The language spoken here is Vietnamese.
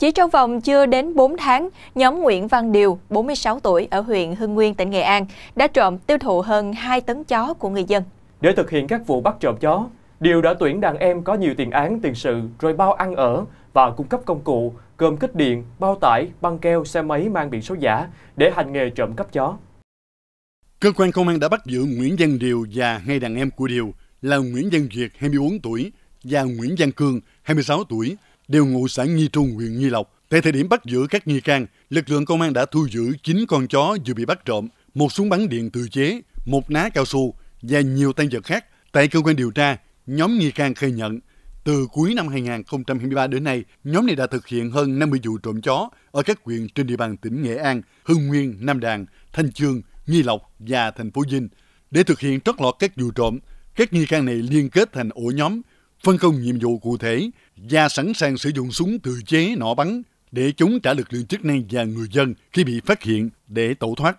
Chỉ trong vòng chưa đến 4 tháng, nhóm Nguyễn Văn Điều, 46 tuổi ở huyện Hưng Nguyên, tỉnh Nghệ An đã trộm tiêu thụ hơn 2 tấn chó của người dân. Để thực hiện các vụ bắt trộm chó, Điều đã tuyển đàn em có nhiều tiền án tiền sự rồi bao ăn ở và cung cấp công cụ cơm kích điện, bao tải, băng keo, xe máy mang biển số giả để hành nghề trộm cắp chó. Cơ quan công an đã bắt giữ Nguyễn Văn Điều và hai đàn em của Điều là Nguyễn Văn Việt 24 tuổi và Nguyễn Văn Cương 26 tuổi đều ngụ xã Nghi Trung, huyện Nghi Lộc. Tại thời điểm bắt giữ các nghi can, lực lượng công an đã thu giữ 9 con chó vừa bị bắt trộm, một súng bắn điện tự chế, một ná cao su và nhiều tăng vật khác. Tại cơ quan điều tra, nhóm nghi can khai nhận từ cuối năm 2023 đến nay, nhóm này đã thực hiện hơn 50 vụ trộm chó ở các huyện trên địa bàn tỉnh Nghệ An, Hưng Nguyên, Nam Đàn, Thanh Chương, Nghi Lộc và thành phố Vinh. Để thực hiện trót lọt các vụ trộm, các nghi can này liên kết thành ổ nhóm phân công nhiệm vụ cụ thể và sẵn sàng sử dụng súng tự chế nỏ bắn để chống trả lực lượng chức năng và người dân khi bị phát hiện để tẩu thoát.